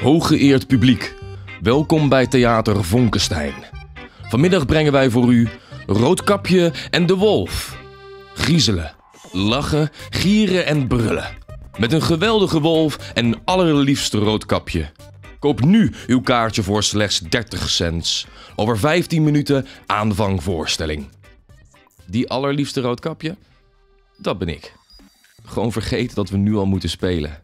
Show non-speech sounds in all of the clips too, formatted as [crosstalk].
Hooggeëerd publiek, welkom bij Theater Vonkenstein. Vanmiddag brengen wij voor u Roodkapje en de Wolf. Griezelen, lachen, gieren en brullen. Met een geweldige wolf en allerliefste roodkapje. Koop nu uw kaartje voor slechts 30 cents. Over 15 minuten aanvangvoorstelling. Die allerliefste roodkapje? Dat ben ik. Gewoon vergeten dat we nu al moeten spelen.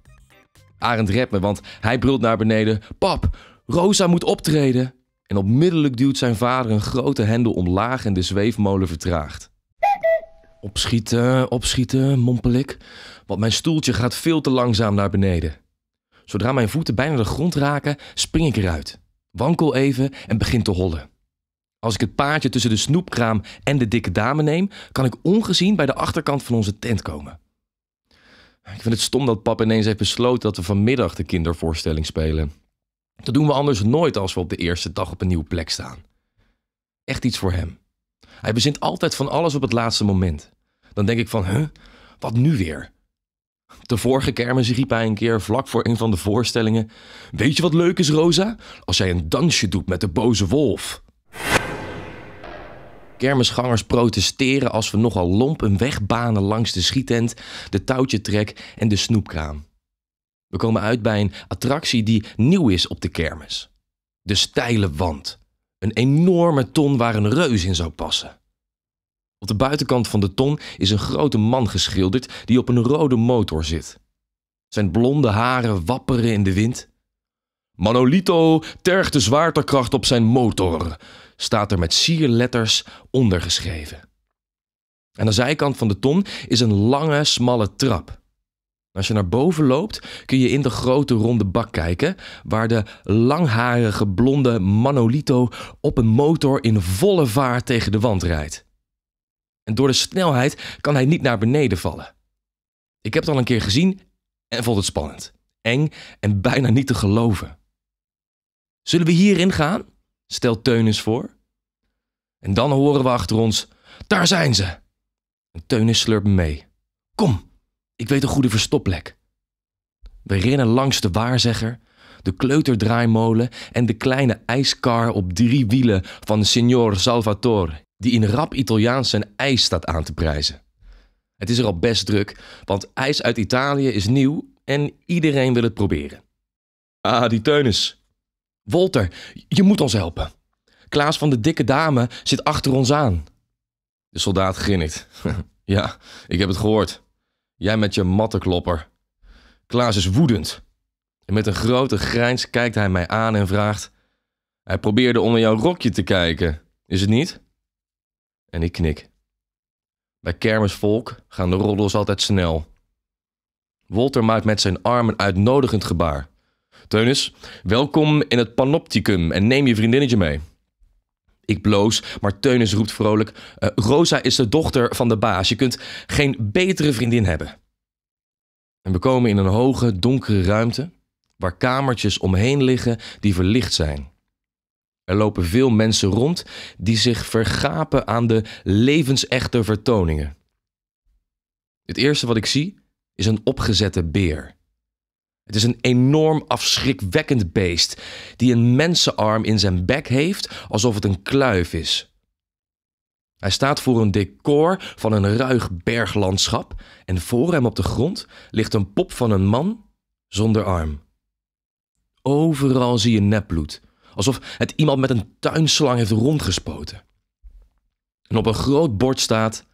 Arend redt me, want hij brult naar beneden: Pap, Rosa moet optreden. En onmiddellijk duwt zijn vader een grote hendel omlaag en de zweefmolen vertraagt. Opschieten, opschieten, mompel ik, want mijn stoeltje gaat veel te langzaam naar beneden. Zodra mijn voeten bijna de grond raken, spring ik eruit, wankel even en begin te hollen. Als ik het paardje tussen de snoepkraam en de dikke dame neem, kan ik ongezien bij de achterkant van onze tent komen. Ik vind het stom dat pap ineens heeft besloten dat we vanmiddag de kindervoorstelling spelen. Dat doen we anders nooit als we op de eerste dag op een nieuwe plek staan. Echt iets voor hem. Hij bezint altijd van alles op het laatste moment. Dan denk ik van, huh, wat nu weer? De vorige kermis riep hij een keer vlak voor een van de voorstellingen: Weet je wat leuk is, Rosa? Als jij een dansje doet met de boze wolf. Kermisgangers protesteren als we nogal lomp een weg banen langs de schietend, de touwtje trek en de snoepkraam. We komen uit bij een attractie die nieuw is op de kermis. De steile wand. Een enorme ton waar een reus in zou passen. Op de buitenkant van de ton is een grote man geschilderd die op een rode motor zit. Zijn blonde haren wapperen in de wind. Manolito tergt de zwaartekracht op zijn motor staat er met sierletters ondergeschreven. Aan de zijkant van de ton is een lange, smalle trap. Als je naar boven loopt, kun je in de grote ronde bak kijken, waar de langharige blonde Manolito op een motor in volle vaart tegen de wand rijdt. En door de snelheid kan hij niet naar beneden vallen. Ik heb het al een keer gezien en vond het spannend, eng en bijna niet te geloven. Zullen we hierin gaan? stelt Teunis voor. En dan horen we achter ons, daar zijn ze. En Teunis slurpt mee. Kom, ik weet een goede verstopplek. We rennen langs de waarzegger, de kleuterdraaimolen en de kleine ijskar op drie wielen van Signor Salvatore, die in rap Italiaans zijn ijs staat aan te prijzen. Het is er al best druk, want ijs uit Italië is nieuw en iedereen wil het proberen. Ah, die teunis, Wolter, je moet ons helpen. Klaas van de dikke dame zit achter ons aan. De soldaat grinnikt. [laughs] ja, ik heb het gehoord. Jij met je mattenklopper. Klaas is woedend. En met een grote grijns kijkt hij mij aan en vraagt... Hij probeerde onder jouw rokje te kijken, is het niet? En ik knik. Bij kermisvolk gaan de roddels altijd snel. Wolter maakt met zijn armen een uitnodigend gebaar. Teunis, welkom in het panopticum en neem je vriendinnetje mee. Ik bloos, maar Teunis roept vrolijk: eh, Rosa is de dochter van de baas. Je kunt geen betere vriendin hebben. En we komen in een hoge, donkere ruimte waar kamertjes omheen liggen die verlicht zijn. Er lopen veel mensen rond die zich vergapen aan de levensechte vertoningen. Het eerste wat ik zie is een opgezette beer. Het is een enorm afschrikwekkend beest die een mensenarm in zijn bek heeft alsof het een kluif is. Hij staat voor een decor van een ruig berglandschap en voor hem op de grond ligt een pop van een man zonder arm. Overal zie je nepbloed, alsof het iemand met een tuinslang heeft rondgespoten. En op een groot bord staat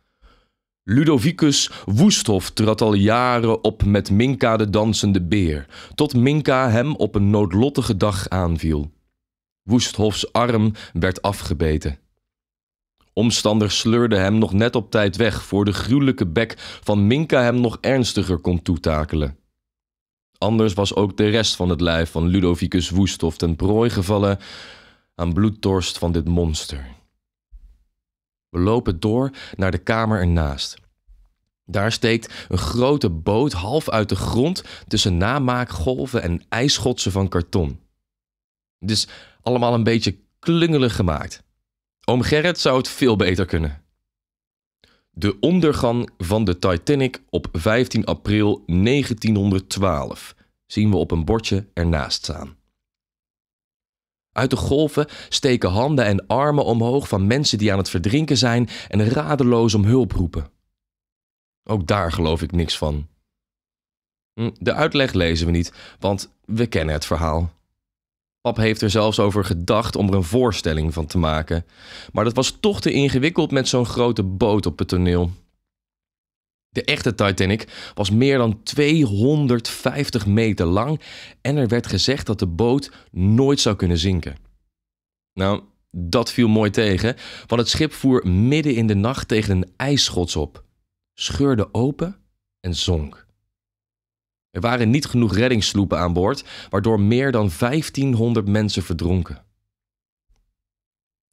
Ludovicus Woesthof trad al jaren op met Minka de dansende beer, tot Minka hem op een noodlottige dag aanviel. Woesthofs arm werd afgebeten. Omstanders sleurden hem nog net op tijd weg voor de gruwelijke bek van Minka hem nog ernstiger kon toetakelen. Anders was ook de rest van het lijf van Ludovicus Woesthof ten prooi gevallen aan bloedtorst van dit monster. We lopen door naar de kamer ernaast. Daar steekt een grote boot half uit de grond tussen namaakgolven en ijsschotsen van karton. Het is allemaal een beetje klungelig gemaakt. Oom Gerrit zou het veel beter kunnen. De ondergang van de Titanic op 15 april 1912 zien we op een bordje ernaast staan. Uit de golven steken handen en armen omhoog van mensen die aan het verdrinken zijn en radeloos om hulp roepen. Ook daar geloof ik niks van. Hm, de uitleg lezen we niet, want we kennen het verhaal. Pap heeft er zelfs over gedacht om er een voorstelling van te maken. Maar dat was toch te ingewikkeld met zo'n grote boot op het toneel. De echte Titanic was meer dan 250 meter lang en er werd gezegd dat de boot nooit zou kunnen zinken. Nou, dat viel mooi tegen, want het schip voer midden in de nacht tegen een ijsschots op, scheurde open en zonk. Er waren niet genoeg reddingssloepen aan boord, waardoor meer dan 1500 mensen verdronken.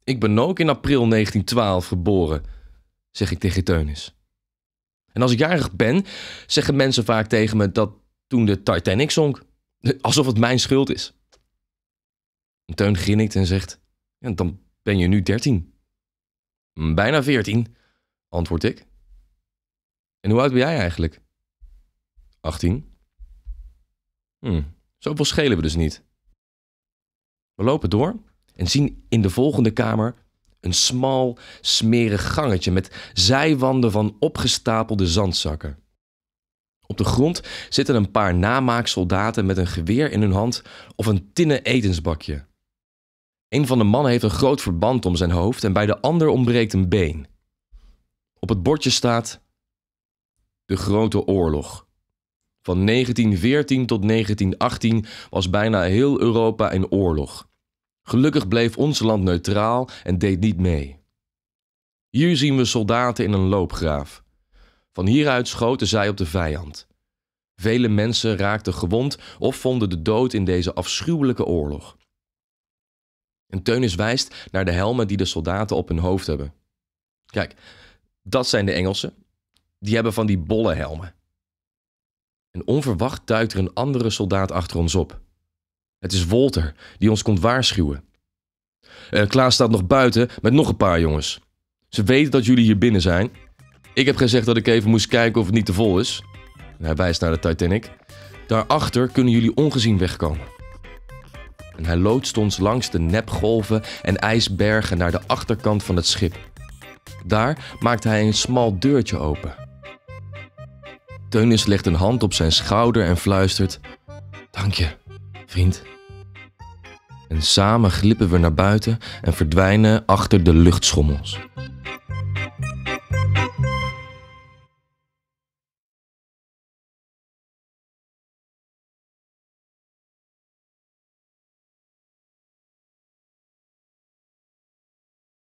Ik ben ook in april 1912 geboren, zeg ik tegen Teunis. En als ik jarig ben, zeggen mensen vaak tegen me dat toen de Titanic zonk, [laughs] alsof het mijn schuld is. En Teun grinnikt en zegt: ja, Dan ben je nu 13. Mm, bijna 14, antwoord ik. En hoe oud ben jij eigenlijk? 18. Hm, zoveel schelen we dus niet. We lopen door en zien in de volgende kamer een smal, smerig gangetje met zijwanden van opgestapelde zandzakken. Op de grond zitten een paar namaaksoldaten met een geweer in hun hand of een tinnen etensbakje. Een van de mannen heeft een groot verband om zijn hoofd en bij de ander ontbreekt een been. Op het bordje staat De Grote Oorlog. Van 1914 tot 1918 was bijna heel Europa in oorlog. Gelukkig bleef ons land neutraal en deed niet mee. Hier zien we soldaten in een loopgraaf. Van hieruit schoten zij op de vijand. Vele mensen raakten gewond of vonden de dood in deze afschuwelijke oorlog. En Teunis wijst naar de helmen die de soldaten op hun hoofd hebben. Kijk, dat zijn de Engelsen. Die hebben van die bolle helmen. En onverwacht duikt er een andere soldaat achter ons op. Het is Wolter die ons komt waarschuwen. Uh, Klaas staat nog buiten met nog een paar jongens. Ze weten dat jullie hier binnen zijn. Ik heb gezegd dat ik even moest kijken of het niet te vol is. hij wijst naar de Titanic. Daarachter kunnen jullie ongezien wegkomen. En hij loodst ons langs de nepgolven en ijsbergen naar de achterkant van het schip. Daar maakt hij een smal deurtje open. Teunis legt een hand op zijn schouder en fluistert: Dank je vriend. En samen glippen we naar buiten en verdwijnen achter de luchtschommels.